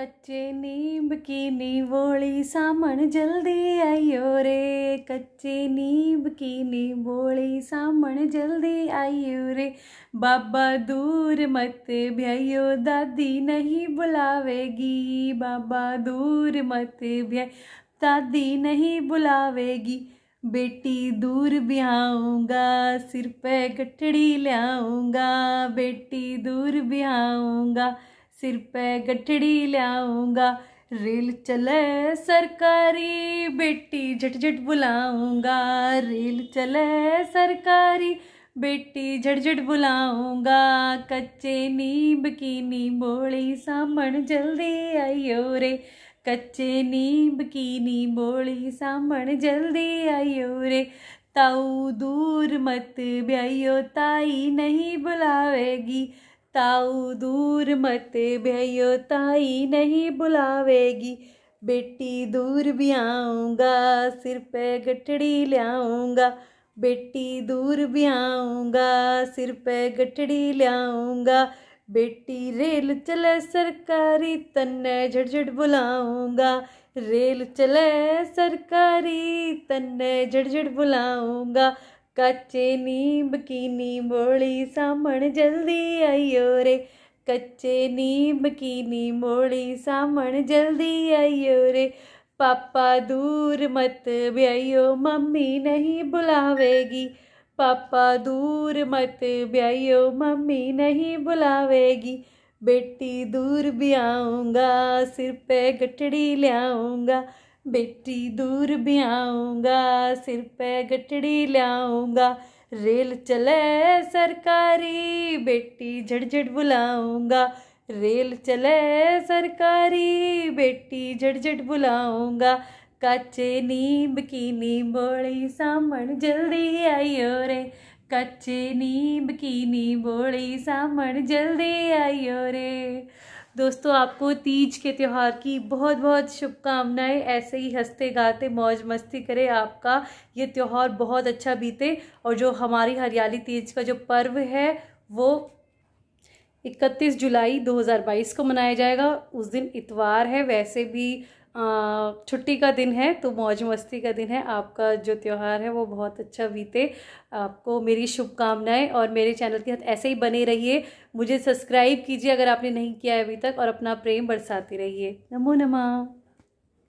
कच्चे नीम की नीबोली सामन जल्दी आइयो रे कच्चे नीम की नीबोली सामन जल्दी आइयो रे बाबा दूर मत भ्यायो दादी नहीं बुलावेगी बाबा दूर मत भ्या दादी नहीं बुलावेगी बेटी दूर ब्याऊंगा सिर पे गठड़ी ले बेटी दूर ब्याऊंगा सिर पे गठड़ी लाऊंगा रेल चले सरकारी बेटी झटझट बुलाऊंगा रेल चले सरकारी बेटी झटझट बुलाऊंगा कच्चे नींब की बोली सामण जल्दी आइयो रे कच्चे नींब की बोली सामण जल्दी आइयो रे ताऊ दूर मत ब्याइयो ताई नहीं बुलावेगी ताऊ दूर मत भैयो ताई नहीं बुलावेगी बेटी दूर भी आऊँगा सिर पे गठड़ी ले आऊँगा बेटी दूर भी आऊँगा सिर पे गठड़ी ले आऊँगा बेटी रेल चले सरकारी तन्ने झटझट बुलाऊँगा रेल चले सरकारी तन्ने झटझट बुलाऊँगा कच्चे नीम की नीमोली सामण जल्दी आइयो रे कच्चे नीम की नीमोली सामण जल्दी आइयो रे पापा दूर मत ब्याइयो मम्मी नहीं बुलावेगी पापा दूर मत ब्याइयो मम्मी नहीं बुलावेगी बेटी दूर भी आऊँगा सिर पे गठड़ी ले आऊँगा बेटी दूर भी आऊँगा सिर पे गठड़ी लाऊँगा रेल चले सरकारी बेटी झटझट बुलाऊँगा रेल चले सरकारी बेटी झटझट बुलाऊँगा कच्चे नींब की बोली सामण जल्दी आइयो रे कच्चे नींब की बोली सामण जल्दी आइयो रे दोस्तों आपको तीज के त्यौहार की बहुत बहुत शुभकामनाएं ऐसे ही हंसते गाते मौज मस्ती करें आपका ये त्यौहार बहुत अच्छा बीते और जो हमारी हरियाली तीज का जो पर्व है वो 31 जुलाई 2022 को मनाया जाएगा उस दिन इतवार है वैसे भी छुट्टी का दिन है तो मौज मस्ती का दिन है आपका जो त्यौहार है वो बहुत अच्छा बीते आपको मेरी शुभकामनाएं और मेरे चैनल के साथ ऐसे ही बने रहिए मुझे सब्सक्राइब कीजिए अगर आपने नहीं किया है अभी तक और अपना प्रेम बरसाते रहिए नमो नमा